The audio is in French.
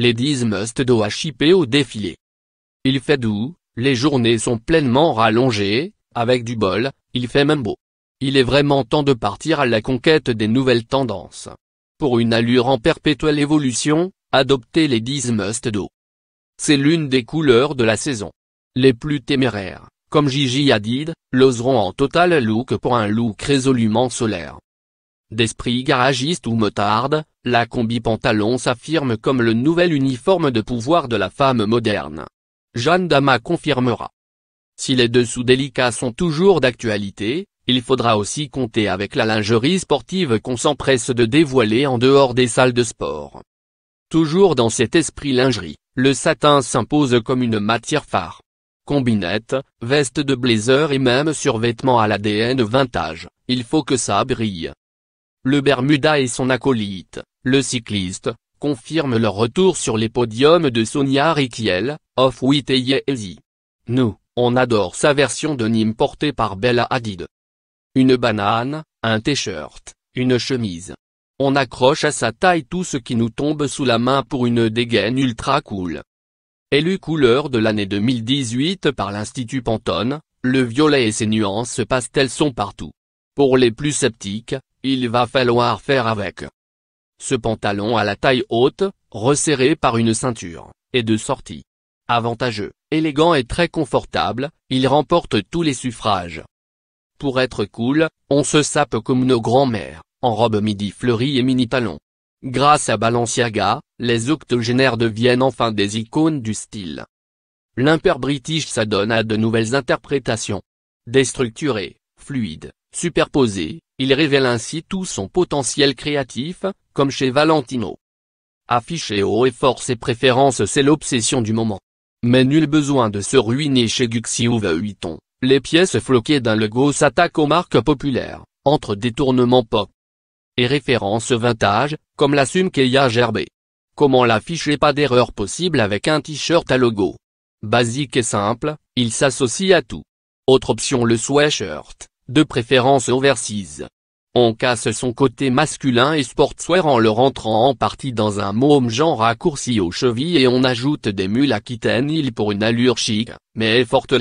Les 10 must do et au défilé. Il fait doux, les journées sont pleinement rallongées, avec du bol, il fait même beau. Il est vraiment temps de partir à la conquête des nouvelles tendances. Pour une allure en perpétuelle évolution, adoptez les 10 must do. C'est l'une des couleurs de la saison. Les plus téméraires, comme Gigi Hadid, l'oseront en total look pour un look résolument solaire. D'esprit garagiste ou motarde, la combi pantalon s'affirme comme le nouvel uniforme de pouvoir de la femme moderne. Jeanne Dama confirmera. Si les dessous délicats sont toujours d'actualité, il faudra aussi compter avec la lingerie sportive qu'on s'empresse de dévoiler en dehors des salles de sport. Toujours dans cet esprit lingerie, le satin s'impose comme une matière phare. Combinette, veste de blazer et même survêtement à l'ADN vintage, il faut que ça brille le Bermuda et son acolyte, le cycliste, confirment leur retour sur les podiums de Sonia Riquiel, Off-Wit et Yeezy. Nous, on adore sa version de Nîmes portée par Bella Hadid. Une banane, un t-shirt, une chemise. On accroche à sa taille tout ce qui nous tombe sous la main pour une dégaine ultra cool. Élu couleur de l'année 2018 par l'Institut Pantone, le violet et ses nuances pastel sont partout. Pour les plus sceptiques, il va falloir faire avec. Ce pantalon à la taille haute, resserré par une ceinture, est de sortie. Avantageux, élégant et très confortable, il remporte tous les suffrages. Pour être cool, on se sape comme nos grands-mères, en robe midi fleurie et mini-talons. Grâce à Balenciaga, les octogénaires deviennent enfin des icônes du style. L'imper british s'adonne à de nouvelles interprétations. Déstructurées, fluides, superposées, il révèle ainsi tout son potentiel créatif, comme chez Valentino. Afficher haut et fort ses préférences c'est l'obsession du moment. Mais nul besoin de se ruiner chez Gucci ou Vuitton. Les pièces floquées d'un logo s'attaquent aux marques populaires, entre détournements pop et références vintage, comme l'assume Keia gerbé Comment l'afficher pas d'erreur possible avec un t-shirt à logo Basique et simple, il s'associe à tout. Autre option le sweatshirt, de préférence overseas. On casse son côté masculin et sportswear en le rentrant en partie dans un môme genre raccourci aux chevilles et on ajoute des mules aquitaines pour une allure chic, mais forte